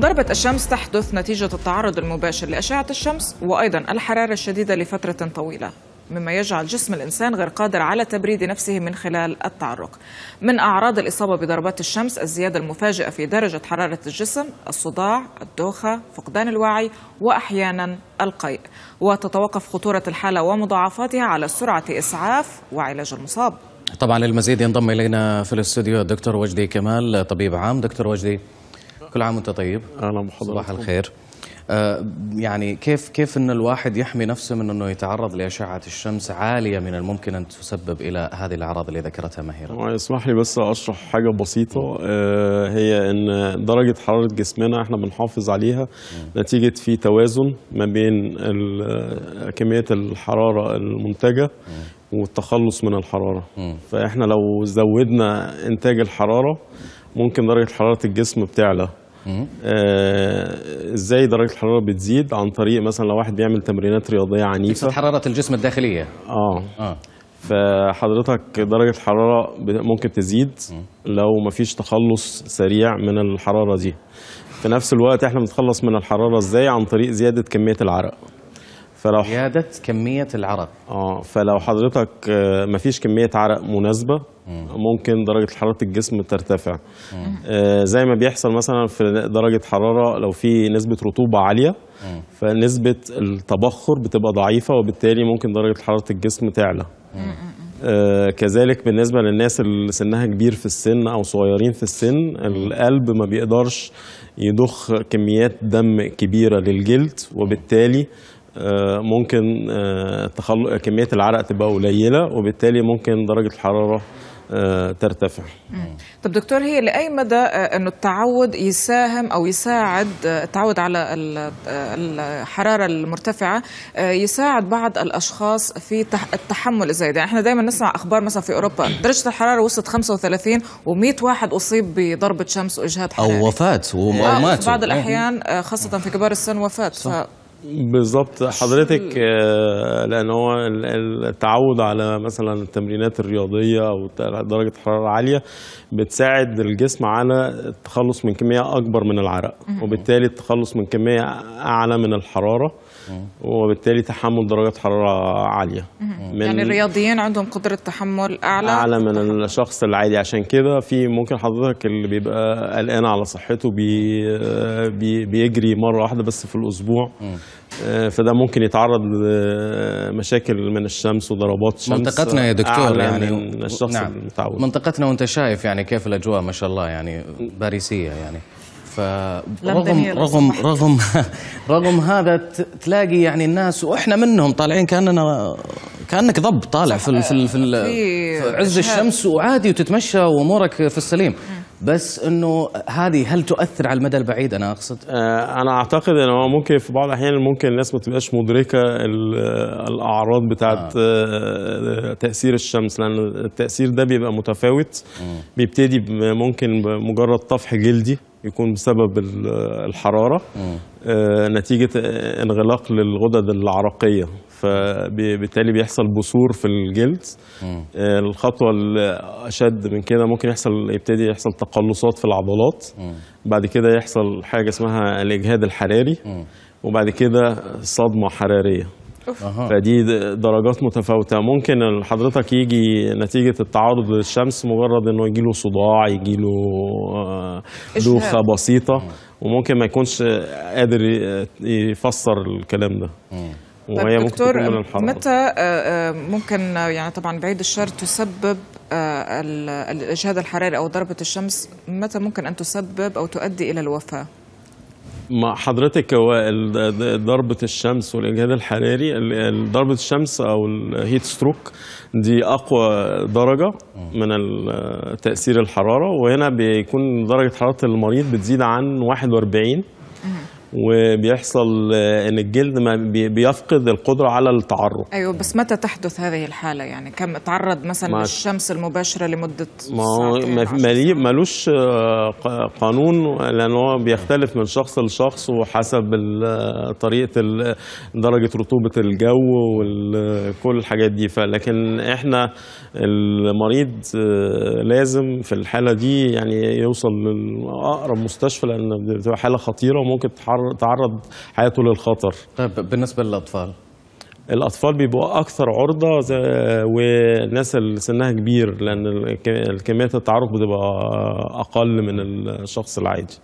ضربة الشمس تحدث نتيجة التعرض المباشر لأشعة الشمس وأيضا الحرارة الشديدة لفترة طويلة مما يجعل جسم الإنسان غير قادر على تبريد نفسه من خلال التعرق من أعراض الإصابة بضربات الشمس الزيادة المفاجئة في درجة حرارة الجسم الصداع الدوخة فقدان الوعي وأحيانا القيء وتتوقف خطورة الحالة ومضاعفاتها على سرعة إسعاف وعلاج المصاب طبعا للمزيد ينضم إلينا في الاستوديو الدكتور وجدي كمال طبيب عام دكتور وجدي كل عام وانت طيب اهلا بحضرتك صباح الخير آه يعني كيف كيف ان الواحد يحمي نفسه من انه يتعرض لاشعه الشمس عاليه من الممكن ان تسبب الى هذه الاعراض اللي ذكرتها ماهره. اسمح لي بس اشرح حاجه بسيطه آه هي ان درجه حراره جسمنا احنا بنحافظ عليها م. نتيجه في توازن ما بين كميه الحراره المنتجه م. والتخلص من الحراره م. فاحنا لو زودنا انتاج الحراره ممكن درجه حراره الجسم بتعلى آه، ازاي آه درجه الحراره بتزيد عن طريق مثلا لو واحد بيعمل تمرينات رياضيه عنيفه حراره الجسم الداخليه اه اه فحضرتك درجه الحراره ممكن تزيد لو مفيش تخلص سريع من الحراره دي في نفس الوقت احنا بنتخلص من الحراره ازاي عن طريق زياده كميه العرق فلو زياده كميه العرق اه فلو حضرتك آه، مفيش كميه عرق مناسبه ممكن درجه حراره الجسم ترتفع آه زي ما بيحصل مثلا في درجه حراره لو في نسبه رطوبه عاليه فنسبه التبخر بتبقى ضعيفه وبالتالي ممكن درجه حراره الجسم تعلى آه كذلك بالنسبة للناس اللي سنها كبير في السن أو صغيرين في السن القلب ما بيقدرش يضخ كميات دم كبيرة للجلد وبالتالي آه، ممكن آه، تخلق كميه العرق تبقى قليله وبالتالي ممكن درجه الحراره آه، ترتفع طب دكتور هي لأي مدى أنه التعود يساهم أو يساعد التعود على الحرارة المرتفعة يساعد بعض الأشخاص في التحمل الزايد يعني احنا دايما نسمع أخبار مثلا في أوروبا درجة الحرارة وصلت 35 و100 واحد أصيب بضربة شمس وإجهاد حراري أو وفاة ومات بعض الأحيان خاصة في كبار السن وفاة بالظبط حضرتك آه، لان هو التعود على مثلا التمرينات الرياضيه او درجه حراره عاليه بتساعد الجسم على التخلص من كميه اكبر من العرق وبالتالي التخلص من كميه اعلى من الحراره وبالتالي تحمل درجات حراره عاليه من يعني الرياضيين عندهم قدره تحمل اعلى اعلى من الشخص العادي عشان كده في ممكن حضرتك اللي بيبقى قلقان على صحته بي آه، بيجري مره واحده بس في الاسبوع آه، فده ممكن يتعرض لمشاكل من الشمس وضربات الشمس منطقتنا يا دكتور يعني من الشخص نعم المتعود منطقتنا وانت شايف يعني كيف الاجواء ما شاء الله يعني باريسيه يعني فرغم رغم رغم رغم هذا تلاقي يعني الناس واحنا منهم طالعين كاننا كانك ضب طالع في في في, في عز الشمس وعادي وتتمشى وامورك في السليم بس انه هذه هل تؤثر على المدى البعيد انا اقصد؟ آه انا اعتقد ان هو ممكن في بعض الاحيان ممكن الناس ما تبقاش مدركه الاعراض بتاعت آه. آه. تاثير الشمس لان التاثير ده بيبقى متفاوت آه. بيبتدي ممكن بمجرد طفح جلدي يكون بسبب الحراره آه, آه، نتيجه آه، انغلاق للغدد العرقيه فبالتالي بيحصل بثور في الجلد آه، الخطوه الاشد من كده ممكن يحصل يبتدي يحصل تقلصات في العضلات بعد كده يحصل حاجه اسمها الاجهاد الحراري وبعد كده صدمه حراريه فدي درجات متفاوته ممكن حضرتك يجي نتيجه التعرض للشمس مجرد انه يجي له صداع يجي له دوخه آه، بسيطه وممكن ما يكونش قادر يفسر الكلام ده طيب وهي دكتور آه، آه، ممكن الحرارة. متى ممكن يعني طبعا بعيد الشر تسبب آه، الاجهاد الحراري او ضربه الشمس متى ممكن ان تسبب او تؤدي الى الوفاه؟ مع حضرتك هو ضربة الشمس والإجهاد الحراري ضربة الشمس أو الهيت ستروك دي أقوى درجة من تأثير الحرارة وهنا بيكون درجة حرارة المريض بتزيد عن 41 وبيحصل آه، ان الجلد ما بيفقد القدره على التعرق ايوه بس متى تحدث هذه الحاله يعني كم اتعرض مثلا للشمس المباشره لمده ما هو ملوش آه، قانون لان هو بيختلف من شخص لشخص وحسب آه، طريقه درجه رطوبه الجو وكل الحاجات دي فلكن احنا المريض لازم في الحاله دي يعني يوصل لاقرب مستشفى لان بتبقى حاله خطيره وممكن تتحرك تعرض حياته للخطر طيب بالنسبه للاطفال الاطفال بيبقوا اكثر عرضه والناس اللي سنها كبير لان كميات التعرض بتبقى اقل من الشخص العادي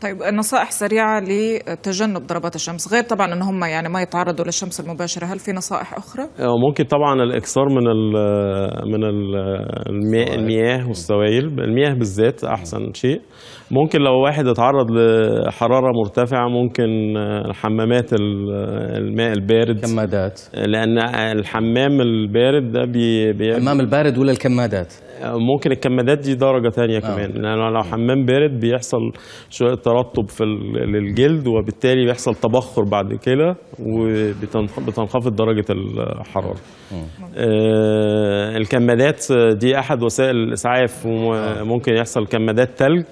طيب نصائح سريعه لتجنب ضربات الشمس غير طبعا ان هم يعني ما يتعرضوا للشمس المباشره هل في نصائح اخرى آه، ممكن طبعا الاكثار من الـ من الـ المياه والسوائل المياه بالذات احسن شيء ممكن لو واحد اتعرض لحراره مرتفعه ممكن آه، الحمامات آه، الماء البارد كمادات لان آه، الحمام البارد ده بي الحمام البارد ولا الكمادات ممكن الكمادات دي درجه ثانيه كمان لان لو حمام بارد بيحصل شويه ترطب في للجلد وبالتالي بيحصل تبخر بعد كده وبتنخفض درجه الحراره آه الكمادات دي احد وسائل الاسعاف وممكن يحصل كمادات ثلج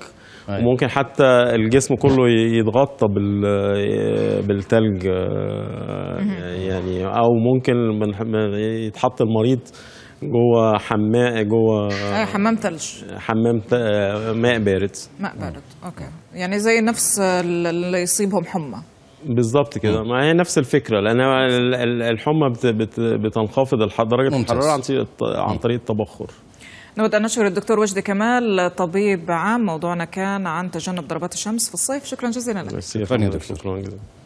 أيوة. وممكن حتى الجسم كله يتغطى بالتلج آه، يعني او ممكن يتحط المريض جوه أيوة، حمام جوه حمام ثلج حمام آه، ماء بارد ماء بارد اوكي يعني زي نفس اللي يصيبهم حمى بالظبط كده ما هي نفس الفكره لان الحمى بتنخفض درجه الحراره عن طريق التبخر نود أن نشكر الدكتور وجدي كمال طبيب عام موضوعنا كان عن تجنب ضربات الشمس في الصيف شكرا جزيلا لك شكرا دكتور